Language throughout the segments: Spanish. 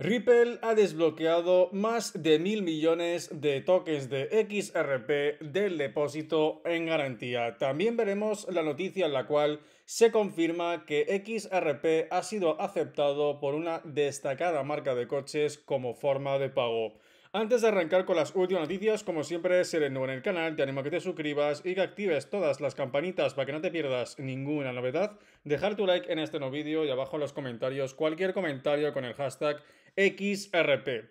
Ripple ha desbloqueado más de mil millones de tokens de XRP del depósito en garantía. También veremos la noticia en la cual se confirma que XRP ha sido aceptado por una destacada marca de coches como forma de pago. Antes de arrancar con las últimas noticias, como siempre, si eres nuevo en el canal, te animo a que te suscribas y que actives todas las campanitas para que no te pierdas ninguna novedad. Dejar tu like en este nuevo vídeo y abajo en los comentarios cualquier comentario con el hashtag XRP.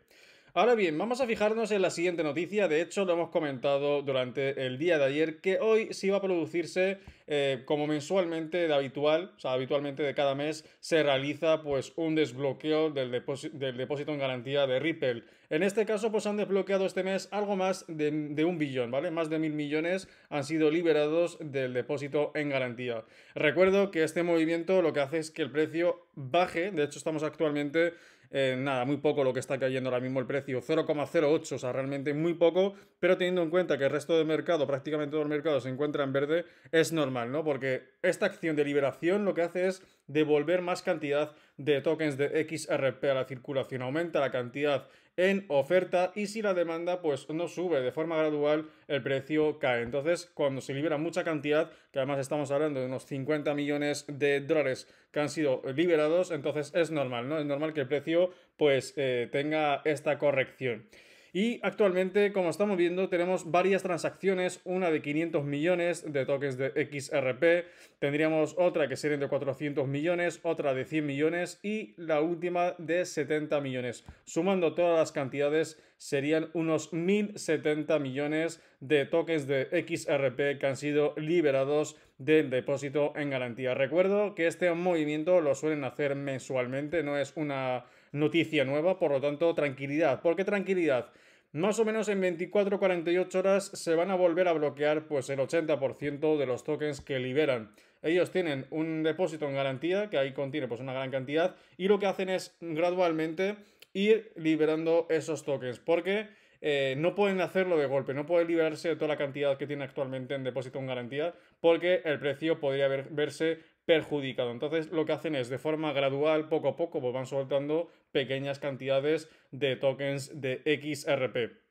Ahora bien, vamos a fijarnos en la siguiente noticia. De hecho, lo hemos comentado durante el día de ayer que hoy sí va a producirse, eh, como mensualmente de habitual, o sea, habitualmente de cada mes, se realiza pues un desbloqueo del, depósito en garantía de Ripple. En este caso, pues han desbloqueado este mes algo más de, de un billón, ¿vale? Más de mil millones han sido liberados del depósito en garantía. Recuerdo que este movimiento lo que hace es que el precio baje. De hecho, estamos actualmente eh, nada, muy poco lo que está cayendo ahora mismo el precio, 0,08, o sea, realmente muy poco, pero teniendo en cuenta que el resto del mercado, prácticamente todo el mercado se encuentra en verde, es normal, ¿no? Porque esta acción de liberación lo que hace es devolver más cantidad de tokens de XRP a la circulación. Aumenta la cantidad en oferta y si la demanda pues no sube de forma gradual el precio cae entonces cuando se libera mucha cantidad que además estamos hablando de unos 50 millones de dólares que han sido liberados entonces es normal no es normal que el precio pues eh, tenga esta corrección y actualmente, como estamos viendo, tenemos varias transacciones, una de 500 millones de tokens de XRP, tendríamos otra que serían de 400 millones, otra de 100 millones y la última de 70 millones. Sumando todas las cantidades, serían unos 1.070 millones de tokens de XRP que han sido liberados del depósito en garantía. Recuerdo que este movimiento lo suelen hacer mensualmente, no es una noticia nueva, por lo tanto, tranquilidad. ¿Por qué tranquilidad? Más o menos en 24-48 horas se van a volver a bloquear pues el 80% de los tokens que liberan. Ellos tienen un depósito en garantía, que ahí contiene pues una gran cantidad, y lo que hacen es gradualmente ir liberando esos tokens, porque eh, no pueden hacerlo de golpe, no pueden liberarse de toda la cantidad que tiene actualmente en depósito en garantía, porque el precio podría verse perjudicado. Entonces lo que hacen es de forma gradual, poco a poco, pues van soltando pequeñas cantidades de tokens de XRP.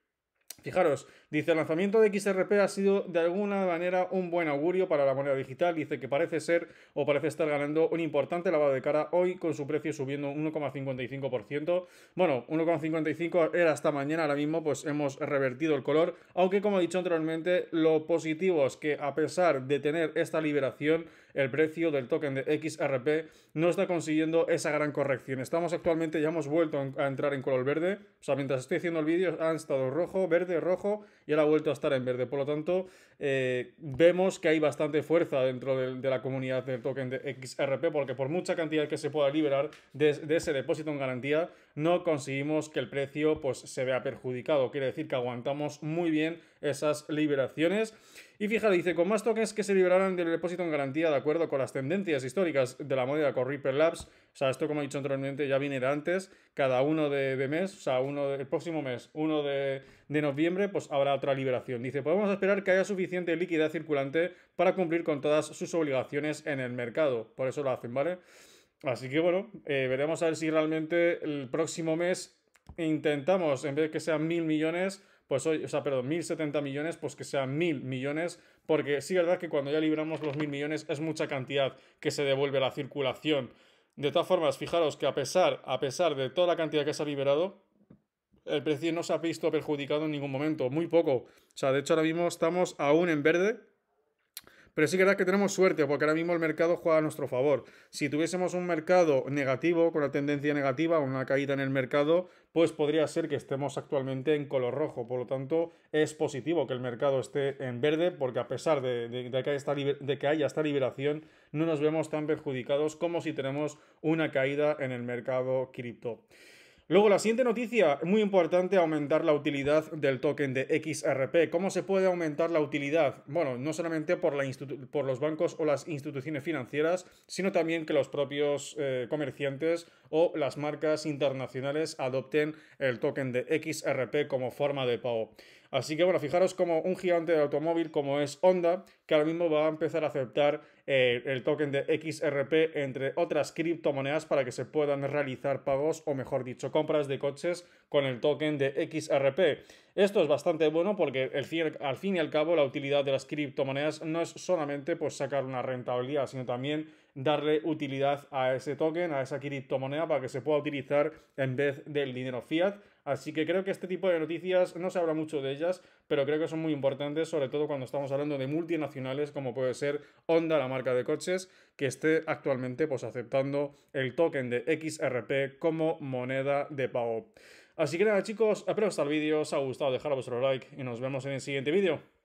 Fijaros, dice el lanzamiento de XRP ha sido de alguna manera un buen augurio para la moneda digital. Dice que parece ser o parece estar ganando un importante lavado de cara hoy con su precio subiendo un 1,55%. Bueno, 1,55 era hasta mañana, ahora mismo pues hemos revertido el color. Aunque como he dicho anteriormente, lo positivo es que a pesar de tener esta liberación, el precio del token de XRP no está consiguiendo esa gran corrección. Estamos actualmente, ya hemos vuelto a entrar en color verde. O sea, mientras estoy haciendo el vídeo han estado rojo, verde, rojo y ahora ha vuelto a estar en verde. Por lo tanto, eh, vemos que hay bastante fuerza dentro de, la comunidad del token de XRP porque por mucha cantidad que se pueda liberar de, ese depósito en garantía, no conseguimos que el precio pues, se vea perjudicado. Quiere decir que aguantamos muy bien esas liberaciones. Y fíjate, dice, con más tokens que se liberaran del depósito en garantía acuerdo con las tendencias históricas de la moneda con Ripple Labs. O sea, esto, como he dicho anteriormente, ya viene de antes. Cada uno de, mes, o sea, uno de, el próximo mes, uno de, noviembre, pues habrá otra liberación. Dice, podemos esperar que haya suficiente liquidez circulante para cumplir con todas sus obligaciones en el mercado. Por eso lo hacen, ¿vale? Así que bueno, eh, veremos a ver si realmente el próximo mes intentamos, en vez de que sean mil millones, pues hoy, o sea, perdón, 1.070 millones, pues que sean 1.000 millones, porque sí, verdad que cuando ya libramos los 1.000 millones es mucha cantidad que se devuelve a la circulación. De todas formas, fijaros que a pesar, a pesar de toda la cantidad que se ha liberado, el precio no se ha visto perjudicado en ningún momento, muy poco. O sea, de hecho ahora mismo estamos aún en verde, pero sí que es verdad que tenemos suerte, porque ahora mismo el mercado juega a nuestro favor. Si tuviésemos un mercado negativo, con una tendencia negativa, una caída en el mercado, pues podría ser que estemos actualmente en color rojo. Por lo tanto, es positivo que el mercado esté en verde, porque a pesar de, que, de que, haya esta liberación, no nos vemos tan perjudicados como si tenemos una caída en el mercado cripto. Luego, la siguiente noticia, muy importante, aumentar la utilidad del token de XRP. ¿Cómo se puede aumentar la utilidad? Bueno, no solamente por, los bancos o las instituciones financieras, sino también que los propios eh, comerciantes o las marcas internacionales adopten el token de XRP como forma de pago. Así que bueno, fijaros como un gigante de automóvil como es Honda, que ahora mismo va a empezar a aceptar eh, el token de XRP entre otras criptomonedas para que se puedan realizar pagos o mejor dicho compras de coches con el token de XRP. Esto es bastante bueno porque al fin y al cabo la utilidad de las criptomonedas no es solamente pues, sacar una rentabilidad, sino también darle utilidad a ese token, a esa criptomoneda para que se pueda utilizar en vez del dinero fiat Así que creo que este tipo de noticias no se habla mucho de ellas, pero creo que son muy importantes, sobre todo cuando estamos hablando de multinacionales como puede ser Honda, la marca de coches, que esté actualmente pues, aceptando el token de XRP como moneda de pago. Así que nada chicos, espero que el este vídeo os ha gustado, dejar vuestro like y nos vemos en el siguiente vídeo.